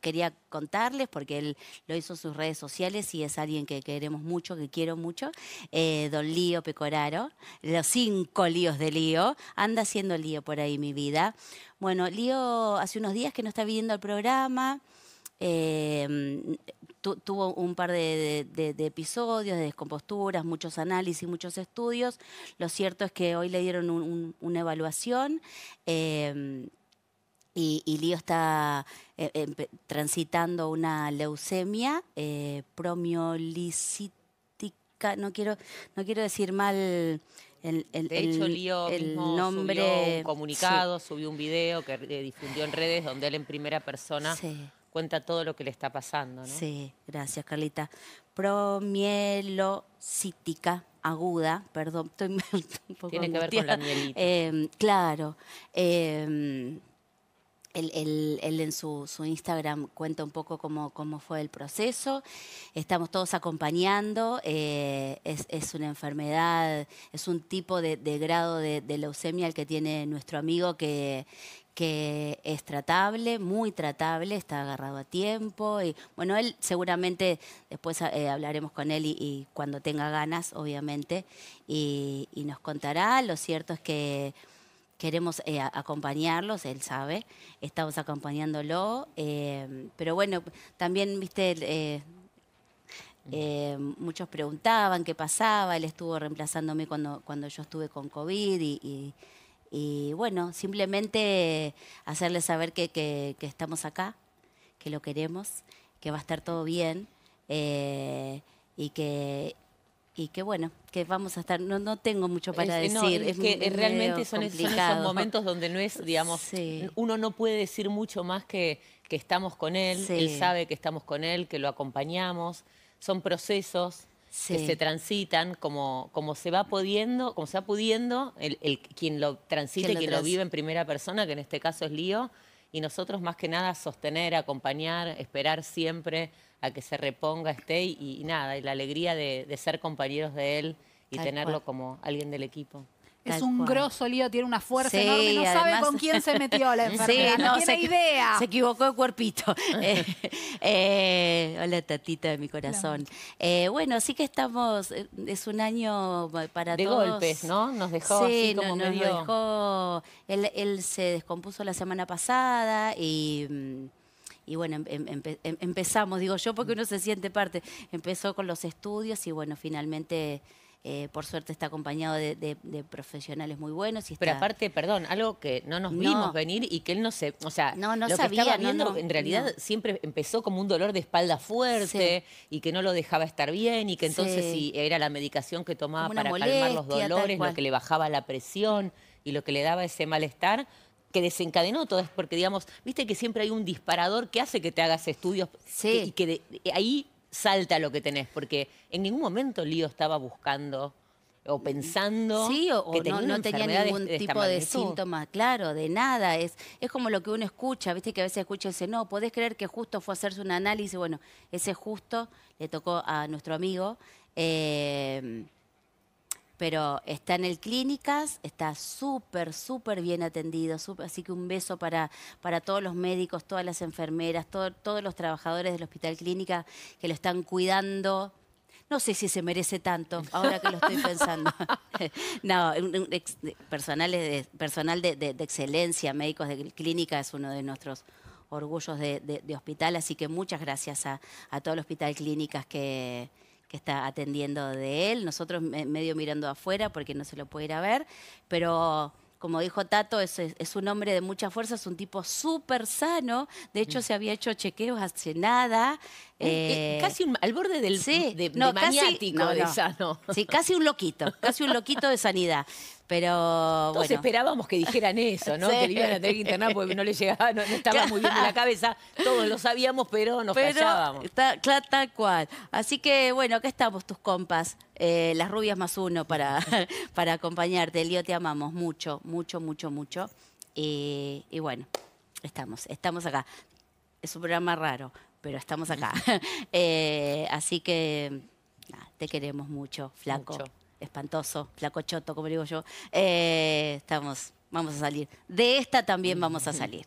quería, contarles porque él lo hizo en sus redes sociales y es alguien que queremos mucho, que quiero mucho, eh, don Lío Pecoraro, los cinco líos de Lío, anda haciendo lío por ahí mi vida. Bueno, Lío hace unos días que no está viendo el programa. Em, tuvo un par de, episodios, de descomposturas, muchos análisis, muchos estudios. Lo cierto es que hoy le dieron una evaluación. Em, y, y Lío está eh, em, transitando una leucemia eh, no quiero, no quiero decir mal el, el, de hecho, Lío el nombre... un comunicado, subió un video que eh, difundió en redes donde él en primera persona cuenta todo lo que le está pasando. ¿no? Sí, gracias Carlita. Promielocítica aguda, perdón, estoy un poco Tiene que ver con la mielita. Em, claro. Em, él, en su, Instagram cuenta un poco cómo, cómo, fue el proceso. Estamos todos acompañando. Eh, es, una enfermedad, es un tipo de, grado de, leucemia el que tiene nuestro amigo que, que es tratable, muy tratable, está agarrado a tiempo. Y, bueno, él seguramente después eh, hablaremos con él y, cuando tenga ganas, obviamente, y, y nos contará. Lo cierto es que queremos eh, acompañarlos, él sabe, estamos acompañándolo, em, pero bueno, también, viste, eh, mm. eh, muchos preguntaban qué pasaba, él estuvo reemplazándome cuando, cuando yo estuve con COVID y, bueno, simplemente hacerles saber que, estamos acá, que lo queremos, que va a estar todo bien y que y que bueno, que vamos a estar, no, no tengo mucho para decir. es, que realmente son, esos momentos donde no es, digamos, uno no puede decir mucho más que, que estamos con él, él sabe que estamos con él, que lo acompañamos, son procesos. que se transitan como, como se va pudiendo, como va pudiendo el, quien lo transite, quien lo vive en primera persona, que en este caso es Lío, y nosotros más que nada sostener, acompañar, esperar siempre a que se reponga, esté y, nada, y la alegría de, ser compañeros de él y tenerlo como alguien del equipo. Es un grosso lío, tiene una fuerza enorme, no sabe con quién se metió la enfermedad, no, tiene se, idea. Se equivocó de cuerpito. Eh, eh, hola, tatita de mi corazón. Eh, bueno, sí que estamos, eh, es un año para de todos. De golpes, ¿no? Nos dejó sí, así como medio... nos dejó... Él, se descompuso la semana pasada y... Mm, y bueno, em, em, em, empezamos, digo yo, porque uno se siente parte. Empezó con los estudios y bueno, finalmente eh, por suerte está acompañado de, profesionales muy buenos. Y Pero aparte, perdón, algo que no nos vimos venir y que él no se, o sea, no, lo que estaba viendo en realidad siempre empezó como un dolor de espalda fuerte y que no lo dejaba estar bien y que entonces era la medicación que tomaba para calmar los dolores, lo que le bajaba la presión y lo que le daba ese malestar que desencadenó todo, porque digamos, viste que siempre hay un disparador que hace que te hagas estudios y que ahí salta lo que tenés, porque en ningún momento Lío estaba buscando o pensando sí, o, que tenía no, no tenía ningún tipo de síntoma, claro, de nada. Es, es como lo que uno escucha, viste que a veces escucha y dice, no, podés creer que justo fue hacerse un análisis. Bueno, ese justo le tocó a nuestro amigo. Eh, pero está en el Clínicas, está súper, súper bien atendido, así que un beso para, para todos los médicos, todas las enfermeras, todos los trabajadores del Hospital Clínica que lo están cuidando. No sé si se merece tanto, ahora que lo estoy pensando. no, personal, de, personal de, excelencia, médicos de clínica, es uno de nuestros orgullos de, hospital, así que muchas gracias a, a todo el Hospital Clínicas que, que está atendiendo de él, nosotros medio mirando afuera porque no se lo puede ir a ver, pero como dijo Tato, es, un hombre de mucha fuerza, es un tipo súper sano. De hecho, mm. se había hecho chequeos hace nada. Eh, eh, eh, casi al borde del maniático de sano. Sí, casi un loquito, casi un loquito de sanidad. Pero Todos esperábamos que dijeran eso, ¿no? Que le iban a tener que internar porque no le llegaba, no, estaba muy bien en la cabeza. Todos lo sabíamos, pero nos pero, callábamos. Tal, cual. Así que, bueno, acá estamos tus compas. Eh, las rubias más uno para, para acompañarte. Elio, te amamos mucho, mucho, mucho, mucho. y bueno, estamos, estamos acá. Es un programa raro, pero estamos acá. Eh, así que te queremos mucho, flaco espantoso, flacochoto, como digo yo, eh, estamos, vamos a salir. De esta también vamos a salir.